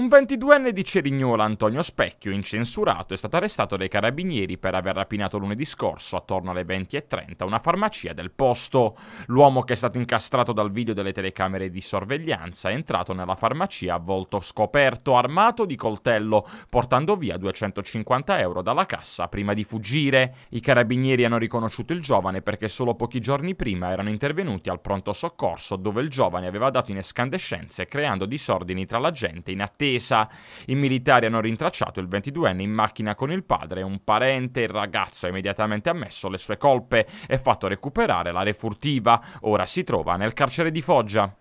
Un 22enne di Cerignola, Antonio Specchio, incensurato, è stato arrestato dai carabinieri per aver rapinato lunedì scorso, attorno alle 20.30, una farmacia del posto. L'uomo che è stato incastrato dal video delle telecamere di sorveglianza è entrato nella farmacia a volto scoperto, armato di coltello, portando via 250 euro dalla cassa prima di fuggire. I carabinieri hanno riconosciuto il giovane perché solo pochi giorni prima erano intervenuti al pronto soccorso, dove il giovane aveva dato in escandescenze creando disordini tra la gente in attesa offesa. I militari hanno rintracciato il 22enne in macchina con il padre e un parente. Il ragazzo ha immediatamente ammesso le sue colpe e fatto recuperare la refurtiva. Ora si trova nel carcere di Foggia.